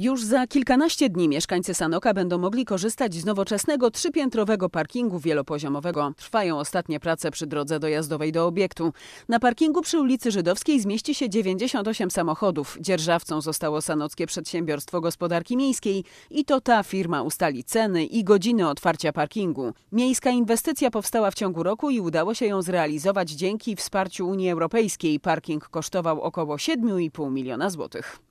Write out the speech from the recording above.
Już za kilkanaście dni mieszkańcy Sanoka będą mogli korzystać z nowoczesnego trzypiętrowego parkingu wielopoziomowego. Trwają ostatnie prace przy drodze dojazdowej do obiektu. Na parkingu przy ulicy Żydowskiej zmieści się 98 samochodów. Dzierżawcą zostało Sanockie Przedsiębiorstwo Gospodarki Miejskiej i to ta firma ustali ceny i godziny otwarcia parkingu. Miejska inwestycja powstała w ciągu roku i udało się ją zrealizować dzięki wsparciu Unii Europejskiej. Parking kosztował około 7,5 miliona złotych.